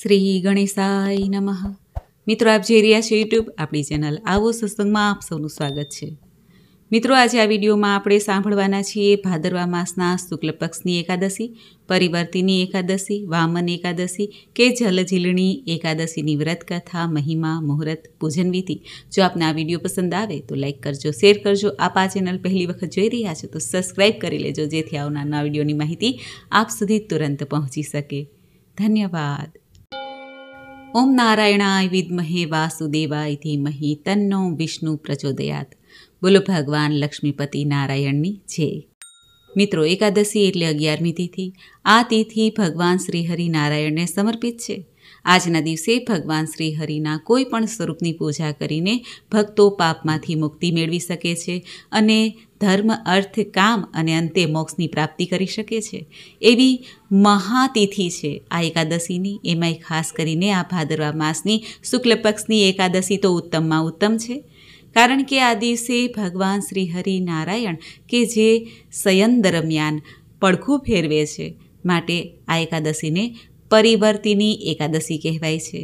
શ્રી ગણેશાય નમઃ મિત્રો આપ જે રહ્યા છે યુટ્યુબ આપણી ચેનલ આવો સત્સંગમાં આપ સૌનું સ્વાગત છે મિત્રો આજે આ વિડીયોમાં આપણે સાંભળવાના છીએ ભાદરવા માસના શુક્લ પક્ષની એકાદશી પરિવર્તિની એકાદશી વામન એકાદશી કે જલઝીલણી એકાદશીની વ્રત કથા મહિમા મુહૂર્ત પૂજન વિધિ જો આપને આ વિડીયો પસંદ આવે તો લાઇક કરજો શેર કરજો આપ આ ચેનલ પહેલી વખત જોઈ રહ્યા છો તો સબસ્ક્રાઇબ કરી લેજો જેથી આવનારના વિડીયોની માહિતી આપ સુધી તુરંત પહોંચી શકે ધન્યવાદ ઓમ નારાયણાય વિદ્મહે વાસુદેવાય ધીમહી તન્નો વિષ્ણુ પ્રચોદયાત બોલો ભગવાન લક્ષ્મીપતિ નારાયણની જય મિત્રો એકાદશી એટલે અગિયારમી તિથિ આ તિથિ ભગવાન શ્રી હરિનારાયણને સમર્પિત છે આજના દિવસે ભગવાન શ્રી હરિના કોઈ પણ સ્વરૂપની પૂજા કરીને ભક્તો પાપમાંથી મુક્તિ મેળવી શકે છે અને ધર્મ અર્થ કામ અને અંતે મોક્ષની પ્રાપ્તિ કરી શકે છે એવી મહાતિથિ છે આ એકાદશીની એમાંય ખાસ કરીને આ ભાદરવા માસની શુક્લ પક્ષની એકાદશી તો ઉત્તમમાં ઉત્તમ છે કારણ કે આ દિવસે ભગવાન શ્રી હરિ નારાયણ કે જે શયન દરમિયાન પડખું ફેરવે છે માટે આ એકાદશીને પરિવર્તિની એકાદશી કહેવાય છે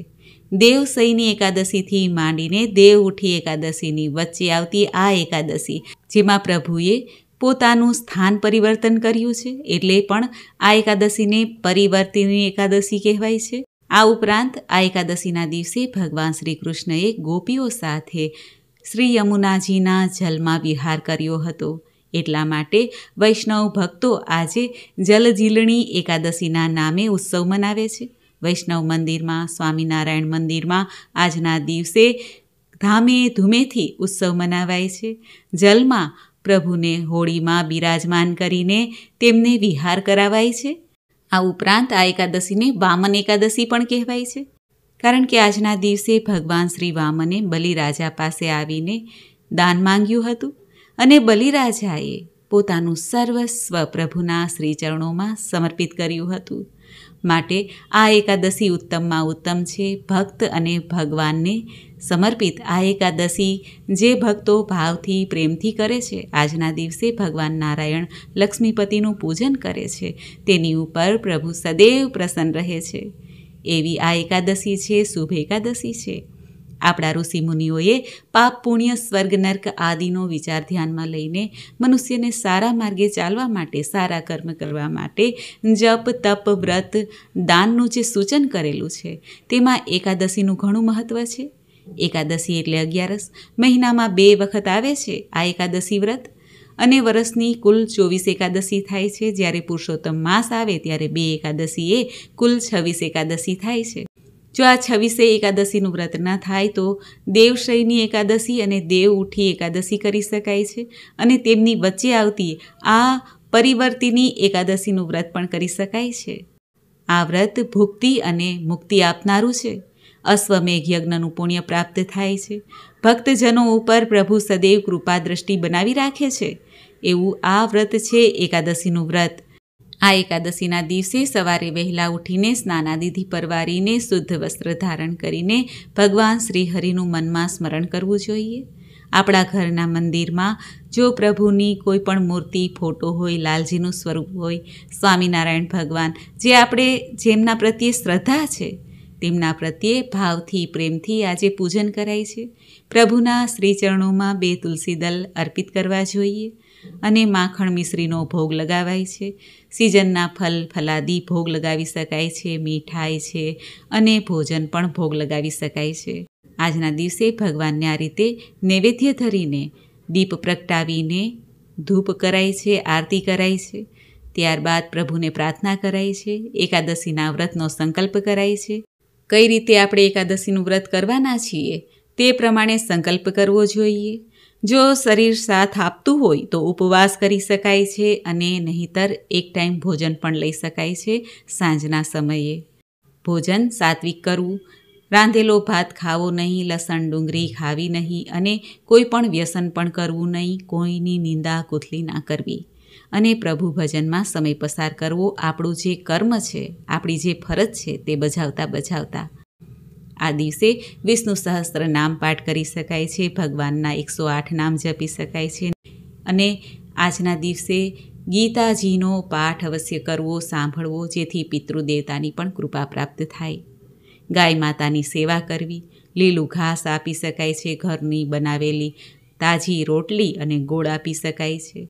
દેવસૈની એકાદશીથી માંડીને દેવ ઉઠી એકાદશીની વચ્ચે આવતી આ એકાદશી જેમાં પ્રભુએ પોતાનું સ્થાન પરિવર્તન કર્યું છે એટલે પણ આ એકાદશીને પરિવર્તિની એકાદશી કહેવાય છે આ ઉપરાંત આ એકાદશીના દિવસે ભગવાન શ્રી કૃષ્ણએ ગોપીઓ સાથે શ્રી યમુનાજીના જલમાં વિહાર કર્યો હતો એટલા માટે વૈષ્ણવ ભક્તો આજે જલજીલણી એકાદશીના નામે ઉત્સવ મનાવે છે વૈષ્ણવ મંદિરમાં સ્વામિનારાયણ મંદિરમાં આજના દિવસે ધામે ધૂમેથી ઉત્સવ મનાવાય છે જલમાં પ્રભુને હોળીમાં બિરાજમાન કરીને તેમને વિહાર કરાવાય છે આ ઉપરાંત આ એકાદશીને વામન એકાદશી પણ કહેવાય છે કારણ કે આજના દિવસે ભગવાન શ્રી વામને બલિરાજા પાસે આવીને દાન માંગ્યું હતું અને બલિરાજાએ પોતાનું સર્વસ્વ પ્રભુના શ્રીચરણોમાં સમર્પિત કર્યું હતું માટે આ એકાદશી ઉત્તમમાં ઉત્તમ છે ભક્ત અને ભગવાનને સમર્પિત આ એકાદશી જે ભક્તો ભાવથી પ્રેમથી કરે છે આજના દિવસે ભગવાન નારાયણ લક્ષ્મીપતિનું પૂજન કરે છે તેની ઉપર પ્રભુ સદૈવ પ્રસન્ન રહે છે એવી આ એકાદશી છે શુભ એકાદશી છે આપણા ઋષિમુનિઓએ પાપ પુણ્ય સ્વર્ગ નર્ક આદિનો વિચાર ધ્યાનમાં લઈને મનુષ્યને સારા માર્ગે ચાલવા માટે સારા કર્મ કરવા માટે જપ તપ વ્રત દાનનું જે સૂચન કરેલું છે તેમાં એકાદશીનું ઘણું મહત્ત્વ છે એકાદશી એટલે અગિયારસ મહિનામાં બે વખત આવે છે આ એકાદશી વ્રત અને વર્ષની કુલ ચોવીસ એકાદશી થાય છે જ્યારે પુરુષોત્તમ માસ આવે ત્યારે બે એકાદશીએ કુલ છવ્વીસ એકાદશી થાય છે જો આ છવ્વીસે એકાદશીનું વ્રત ના થાય તો દેવશયની એકાદશી અને દેવ ઉઠી એકાદશી કરી શકાય છે અને તેમની વચ્ચે આવતી આ પરિવર્તિની એકાદશીનું વ્રત પણ કરી શકાય છે આ વ્રત ભુક્તિ અને મુક્તિ આપનારું છે અશ્વમેઘ યજ્ઞનું પુણ્ય પ્રાપ્ત થાય છે ભક્તજનો ઉપર પ્રભુ સદૈવ કૃપા દ્રષ્ટિ બનાવી રાખે છે એવું આ વ્રત છે એકાદશીનું વ્રત આ એકાદશીના દિવસે સવારે વહેલા ઉઠીને સ્નાનાદિધિ પરવારીને શુદ્ધ વસ્ત્ર ધારણ કરીને ભગવાન શ્રી હરિનું મનમાં સ્મરણ કરવું જોઈએ આપણા ઘરના મંદિરમાં જો પ્રભુની કોઈ પણ મૂર્તિ ફોટો હોય લાલજીનું સ્વરૂપ હોય સ્વામિનારાયણ ભગવાન જે આપણે જેમના પ્રત્યે શ્રદ્ધા છે તેમના પ્રત્યે ભાવથી પ્રેમથી આજે પૂજન કરાય છે પ્રભુના શ્રીચરણોમાં બે તુલસીદલ અર્પિત કરવા જોઈએ અને માખણ મિશ્રીનો ભોગ લગાવાય છે સિઝનના ફલ ફલાદી ભોગ લગાવી શકાય છે મીઠાઈ છે અને ભોજન પણ ભોગ લગાવી શકાય છે આજના દિવસે ભગવાનને આ રીતે નૈવેદ્ય ધરીને દીપ પ્રગટાવીને ધૂપ કરાય છે આરતી કરાય છે ત્યારબાદ પ્રભુને પ્રાર્થના કરાય છે એકાદશીના વ્રતનો સંકલ્પ કરાય છે કઈ રીતે આપણે એકાદશીનું વ્રત કરવાના છીએ તે પ્રમાણે સંકલ્પ કરવો જોઈએ જો શરીર સાથ આપતું હોય તો ઉપવાસ કરી શકાય છે અને નહીંતર એક ટાઈમ ભોજન પણ લઈ શકાય છે સાંજના સમયે ભોજન સાત્વિક કરવું રાંધેલો ભાત ખાવો નહીં લસણ ડુંગળી ખાવી નહીં અને કોઈ પણ વ્યસન પણ કરવું નહીં કોઈની નિંદા કુથલી ના કરવી અને પ્રભુ ભજનમાં સમય પસાર કરવો આપણું જે કર્મ છે આપણી જે ફરજ છે તે બજાવતા બજાવતા આ દિવસે વિષ્ણુ સહસ્ત્ર નામ પાઠ કરી શકાય છે ભગવાનના એકસો આઠ નામ જપી શકાય છે અને આજના દિવસે ગીતાજીનો પાઠ અવશ્ય કરવો સાંભળવો જેથી પિતૃદેવતાની પણ કૃપા પ્રાપ્ત થાય ગાય માતાની સેવા કરવી લીલું ઘાસ આપી શકાય છે ઘરની બનાવેલી તાજી રોટલી અને ગોળ આપી શકાય છે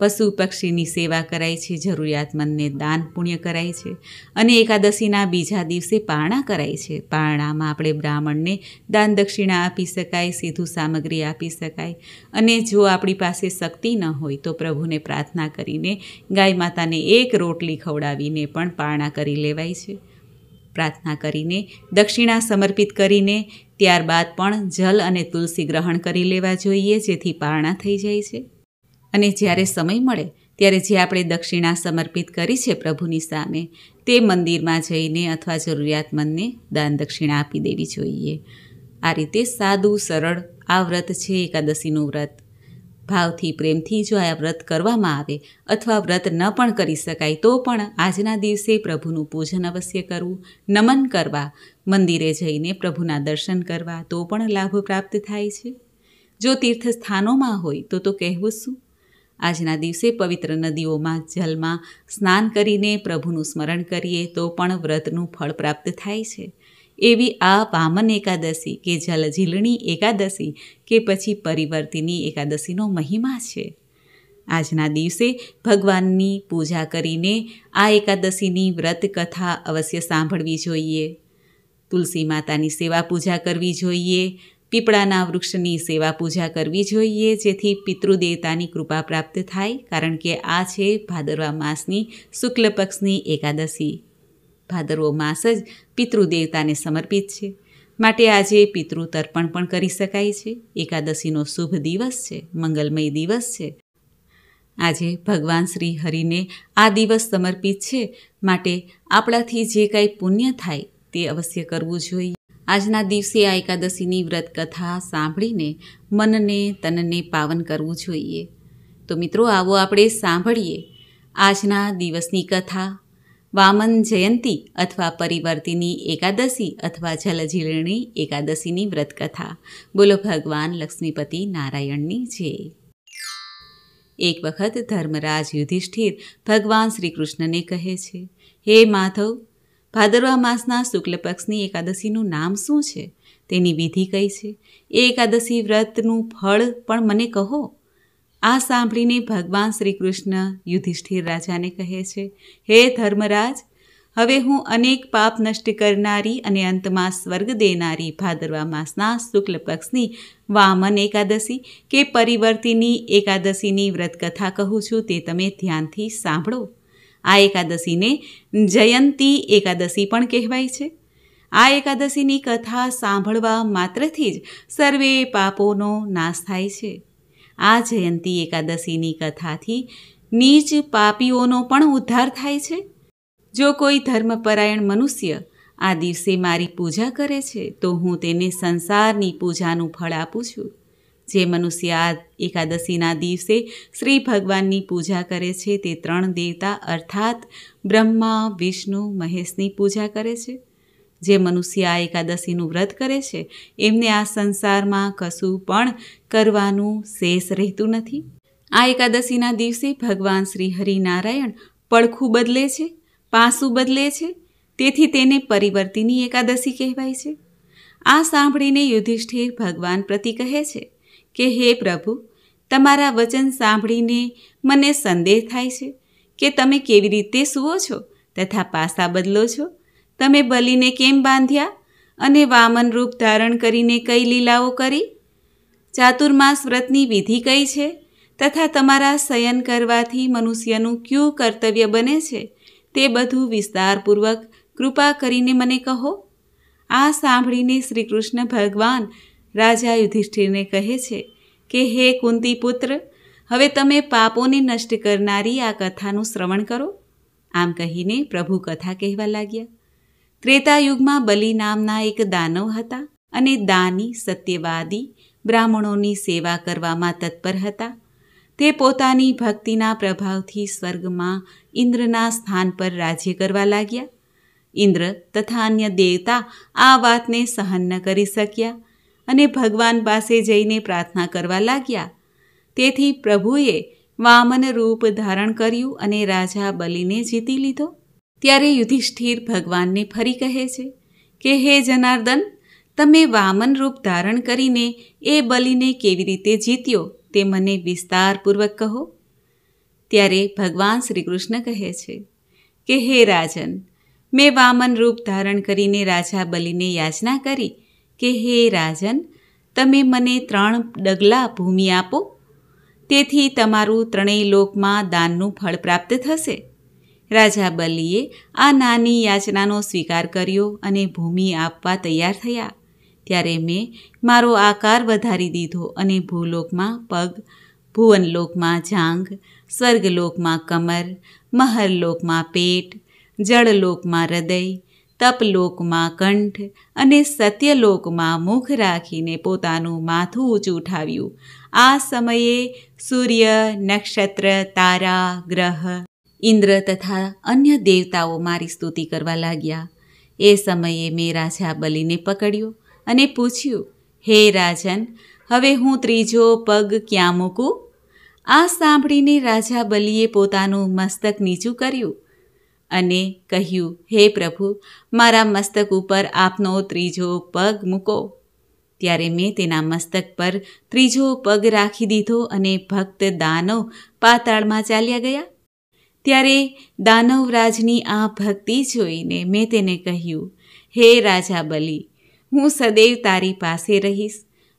પશુ પક્ષીની સેવા કરાય છે જરૂરિયાતમંદને દાન પુણ્ય કરાય છે અને એકાદશીના બીજા દિવસે પારણા કરાય છે પારણામાં આપણે બ્રાહ્મણને દાન દક્ષિણા આપી શકાય સીધું સામગ્રી આપી શકાય અને જો આપણી પાસે શક્તિ ન હોય તો પ્રભુને પ્રાર્થના કરીને ગાય માતાને એક રોટલી ખવડાવીને પણ પારણા કરી લેવાય છે પ્રાર્થના કરીને દક્ષિણા સમર્પિત કરીને ત્યારબાદ પણ જલ અને તુલસી ગ્રહણ કરી લેવા જોઈએ જેથી પારણા થઈ જાય છે અને જ્યારે સમય મળે ત્યારે જે આપણે દક્ષિણા સમર્પિત કરી છે પ્રભુની સામે તે મંદિરમાં જઈને અથવા જરૂરિયાતમંદને દાન દક્ષિણા આપી દેવી જોઈએ આ રીતે સાદું સરળ આ વ્રત છે એકાદશીનું વ્રત ભાવથી પ્રેમથી જો આ વ્રત કરવામાં આવે અથવા વ્રત ન પણ કરી શકાય તો પણ આજના દિવસે પ્રભુનું પૂજન અવશ્ય કરવું નમન કરવા મંદિરે જઈને પ્રભુના દર્શન કરવા તો પણ લાભ પ્રાપ્ત થાય છે જો તીર્થસ્થાનોમાં હોય તો તો કહેવું શું આજના દિવસે પવિત્ર નદીઓમાં જલમાં સ્નાન કરીને પ્રભુનું સ્મરણ કરીએ તો પણ વ્રતનું ફળ પ્રાપ્ત થાય છે એવી આ વામન એકાદશી કે જલઝીલણી એકાદશી કે પછી પરિવર્તિની એકાદશીનો મહિમા છે આજના દિવસે ભગવાનની પૂજા કરીને આ એકાદશીની વ્રત કથા અવશ્ય સાંભળવી જોઈએ તુલસી માતાની સેવા પૂજા કરવી જોઈએ પીપળાના વૃક્ષની સેવા પૂજા કરવી જોઈએ જેથી પિતૃદેવતાની કૃપા પ્રાપ્ત થાય કારણ કે આ છે ભાદરવા માસની શુક્લ પક્ષની એકાદશી ભાદરવો માસ જ પિતૃદેવતાને સમર્પિત છે માટે આજે પિતૃ તર્પણ પણ કરી શકાય છે એકાદશીનો શુભ દિવસ છે મંગલમય દિવસ છે આજે ભગવાન શ્રી હરિને આ દિવસ સમર્પિત છે માટે આપણાથી જે કાંઈ પુણ્ય થાય તે અવશ્ય કરવું જોઈએ આજના દિવસે આ એકાદશીની વ્રત કથા સાંભળીને મનને તનને પાવન કરવું જોઈએ તો મિત્રો આવો આપણે સાંભળીએ આજના દિવસની કથા વામન જયંતી અથવા પરિવર્તિની એકાદશી અથવા જલજીલણી એકાદશીની વ્રતકથા બોલો ભગવાન લક્ષ્મીપતિ નારાયણની છે એક વખત ધર્મરાજ યુધિષ્ઠિર ભગવાન શ્રી કૃષ્ણને કહે છે હે માધવ ભાદરવા માસના શુક્લ પક્ષની એકાદશીનું નામ શું છે તેની વિધિ કઈ છે એ એકાદશી વ્રતનું ફળ પણ મને કહો આ સાંભળીને ભગવાન શ્રી કૃષ્ણ યુધિષ્ઠિર રાજાને કહે છે હે ધર્મરાજ હવે હું અનેક પાપ નષ્ટ કરનારી અને અંતમાં સ્વર્ગ દેનારી ભાદરવા માસના શુક્લ પક્ષની વામન એકાદશી કે પરિવર્તિની એકાદશીની વ્રતકથા કહું છું તે તમે ધ્યાનથી સાંભળો આ એકાદશીને જયંતી એકાદશી પણ કહેવાય છે આ એકાદશીની કથા સાંભળવા માત્રથી જ સર્વે પાપોનો નાશ થાય છે આ જયંતી એકાદશીની કથાથી નીચ પાપીઓનો પણ ઉદ્ધાર થાય છે જો કોઈ ધર્મપરાયણ મનુષ્ય આ દિવસે મારી પૂજા કરે છે તો હું તેને સંસારની પૂજાનું ફળ આપું છું જે મનુષ્ય આ એકાદશીના દિવસે શ્રી ભગવાનની પૂજા કરે છે તે ત્રણ દેવતા અર્થાત બ્રહ્મા વિષ્ણુ મહેશની પૂજા કરે છે જે મનુષ્ય આ એકાદશીનું વ્રત કરે છે એમને આ સંસારમાં કશું પણ કરવાનું શેષ રહેતું નથી આ એકાદશીના દિવસે ભગવાન શ્રી હરિનારાયણ પડખું બદલે છે પાસું બદલે છે તેથી તેને પરિવર્તિની એકાદશી કહેવાય છે આ સાંભળીને યુધિષ્ઠિર ભગવાન પ્રતિ કહે છે કે હે પ્રભુ તમારા વચન સાંભળીને મને સંદેહ થાય છે કે તમે કેવી રીતે સૂવો છો તથા પાસા બદલો છો તમે બલીને કેમ બાંધ્યા અને વામન રૂપ ધારણ કરીને કઈ લીલાઓ કરી ચાતુર્માસ વ્રતની વિધિ કઈ છે તથા તમારા શયન કરવાથી મનુષ્યનું ક્યુ કર્તવ્ય બને છે તે બધું વિસ્તારપૂર્વક કૃપા કરીને મને કહો આ સાંભળીને શ્રી કૃષ્ણ ભગવાન રાજા યુધિષ્ઠિરને કહે છે કે હે કુંતી પુત્ર હવે તમે પાપોને નષ્ટ કરનારી આ કથાનું શ્રવણ કરો આમ કહીને પ્રભુ કથા કહેવા લાગ્યા ત્રેતાયુગમાં બલિ નામના એક દાનવ હતા અને દાની સત્યવાદી બ્રાહ્મણોની સેવા કરવામાં તત્પર હતા તે પોતાની ભક્તિના પ્રભાવથી સ્વર્ગમાં ઇન્દ્રના સ્થાન પર રાજ્ય કરવા લાગ્યા ઇન્દ્ર તથા અન્ય દેવતા આ વાતને સહન ન કરી શક્યા અને ભગવાન પાસે જઈને પ્રાર્થના કરવા લાગ્યા તેથી પ્રભુએ વામન રૂપ ધારણ કર્યું અને રાજા બલિને જીતી લીધો ત્યારે યુધિષ્ઠિર ભગવાનને ફરી કહે છે કે હે જનાર્દન તમે વામન રૂપ ધારણ કરીને એ બલિને કેવી રીતે જીત્યો તે મને વિસ્તારપૂર્વક કહો ત્યારે ભગવાન શ્રી કૃષ્ણ કહે છે કે હે રાજન મેં વામન રૂપ ધારણ કરીને રાજા બલિને યાચના કરી કે હે રાજન તમે મને ત્રણ ડગલા ભૂમિ આપો તેથી તમારું ત્રણેય લોકમાં દાનનું ફળ પ્રાપ્ત થશે રાજા બલીએ આ નાની યાચનાનો સ્વીકાર કર્યો અને ભૂમિ આપવા તૈયાર થયા ત્યારે મેં મારો આકાર વધારી દીધો અને ભૂલોકમાં પગ ભુવનલોકમાં જાંઘ સ્વર્ગલોકમાં કમર મહરલોકમાં પેટ જળલોકમાં હૃદય તપલોકમાં કંઠ અને સત્યલોકમાં મુખ રાખીને પોતાનું માથું ઊંચું ઉઠાવ્યું આ સમયે સૂર્ય નક્ષત્ર તારા ગ્રહ ઇન્દ્ર તથા અન્ય દેવતાઓ મારી સ્તુતિ કરવા લાગ્યા એ સમયે મેં રાજા બલીને પકડ્યો અને પૂછ્યું હે રાજન હવે હું ત્રીજો પગ ક્યાં મૂકું આ સાંભળીને રાજા બલીએ પોતાનું મસ્તક નીચું કર્યું અને કહ્યું હે પ્રભુ મારા મસ્તક ઉપર આપનો ત્રીજો પગ મૂકો ત્યારે મેં તેના મસ્તક પર ત્રીજો પગ રાખી દીધો અને ભક્ત દાનવ પાતાળમાં ચાલ્યા ગયા ત્યારે દાનવરાજની આ ભક્તિ જોઈને મેં તેને કહ્યું હે રાજા બલિ હું સદૈવ તારી પાસે રહીશ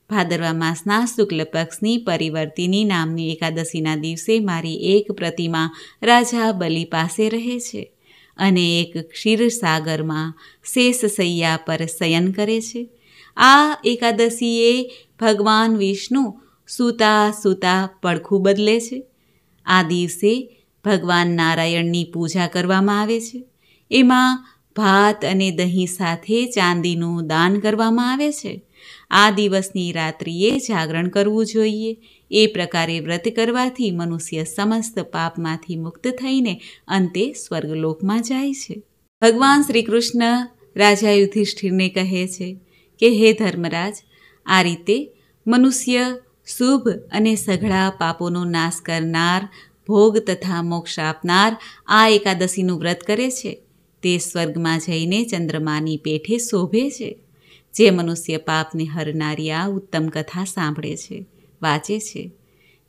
ભાદરવા માસના શુક્લ પક્ષની પરિવર્તિની નામની એકાદશીના દિવસે મારી એક પ્રતિમા રાજા બલિ પાસે રહે છે અને એક ક્ષીરસાગરમાં શેષ સૈયા પર શયન કરે છે આ એકાદશીએ ભગવાન વિષ્ણુ સૂતા સૂતા પડખું બદલે છે આ દિવસે ભગવાન નારાયણની પૂજા કરવામાં આવે છે એમાં ભાત અને દહીં સાથે ચાંદીનું દાન કરવામાં આવે છે આ દિવસની રાત્રિએ જાગરણ કરવું જોઈએ એ પ્રકારે વ્રત કરવાથી મનુષ્ય સમસ્ત પાપમાંથી મુક્ત થઈને અંતે સ્વર્ગલોકમાં જાય છે ભગવાન શ્રી કૃષ્ણ રાજા યુધિષ્ઠિરને કહે છે કે હે ધર્મરાજ આ રીતે મનુષ્ય શુભ અને સઘળા પાપોનો નાશ કરનાર ભોગ તથા મોક્ષ આપનાર આ એકાદશીનું વ્રત કરે છે તે સ્વર્ગમાં જઈને ચંદ્રમાની પેઠે શોભે છે જે મનુષ્ય પાપને હરનારી આ ઉત્તમ કથા સાંભળે છે વાંચે છે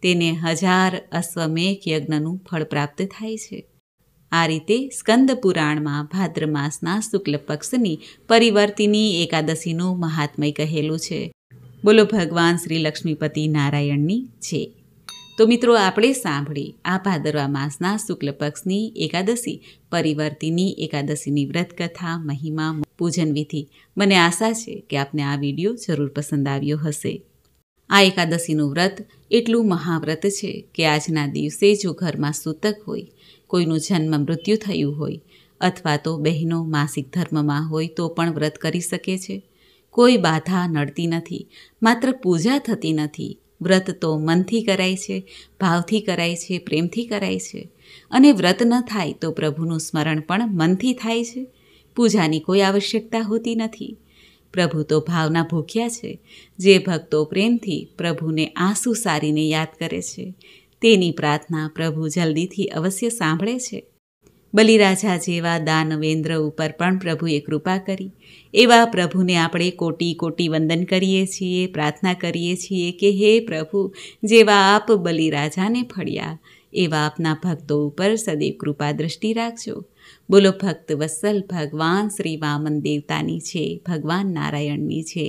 તેને હજાર અશ્વમેઘ યજ્ઞનું ફળ પ્રાપ્ત થાય છે આ રીતે સ્કંદ પુરાણમાં ભાદ્ર માસના શુક્લ પક્ષની પરિવર્તિની એકાદશીનું મહાત્મય કહેલું છે બોલો ભગવાન શ્રી લક્ષ્મીપતિ નારાયણની છે તો મિત્રો આપણે સાંભળી આ ભાદરવા માસના શુક્લ પક્ષની એકાદશી પરિવર્તિની એકાદશીની વ્રતકથા મહિમા પૂજન વિધિ મને આશા છે કે આપને આ વિડીયો જરૂર પસંદ આવ્યો હશે આ એકાદશીનું વ્રત એટલું મહાવ્રત છે કે આજના દિવસે જો ઘરમાં સૂતક હોય કોઈનું જન્મ મૃત્યુ થયું હોય અથવા તો બહેનો માસિક ધર્મમાં હોય તો પણ વ્રત કરી શકે છે કોઈ બાધા નડતી નથી માત્ર પૂજા થતી નથી વ્રત તો મનથી કરાય છે ભાવથી કરાય છે પ્રેમથી કરાય છે અને વ્રત ન થાય તો પ્રભુનું સ્મરણ પણ મનથી થાય છે પૂજાની કોઈ આવશ્યકતા હોતી નથી પ્રભુ તો ભાવના ભૂખ્યા છે જે ભક્તો પ્રેમથી પ્રભુને આંસુ સારીને યાદ કરે છે તેની પ્રાર્થના પ્રભુ જલ્દીથી અવશ્ય સાંભળે છે બલિરાજા જેવા દાનવેન્દ્ર ઉપર પણ પ્રભુએ કૃપા કરી એવા પ્રભુને આપણે કોટી કોટી વંદન કરીએ છીએ પ્રાર્થના કરીએ છીએ કે હે પ્રભુ જેવા આપ બલિરાજાને ફળ્યા એવા આપના ભક્તો ઉપર સદૈવ કૃપા દ્રષ્ટિ રાખજો બોલો ભક્ત વત્સલ ભગવાન શ્રી વામન દેવતાની છે ભગવાન નારાયણની છે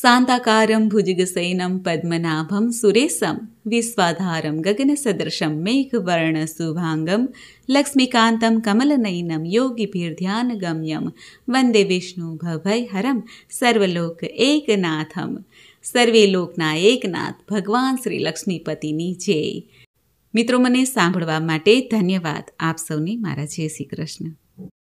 શાંતાકારમ ભુજગસૈનમ પદ્મનાભમ સુરેશમ વિશ્વાધારમ ગગનસદૃશમ મેઘવર્ણ શુભાંગમ લક્ષ્મીકાંતમ કમલનયનમ યોગીભીર્ધ્યાન ગમ્યમ વંદે વિષ્ણુ ભભયહરમ સર્વલોક એકનાથમ સર્વે લોકના એકનાથ ભગવાન શ્રી લક્ષ્મીપતિની જય મિત્રો મને સાંભળવા માટે ધન્યવાદ આપ સૌની મારા જય શ્રી કૃષ્ણ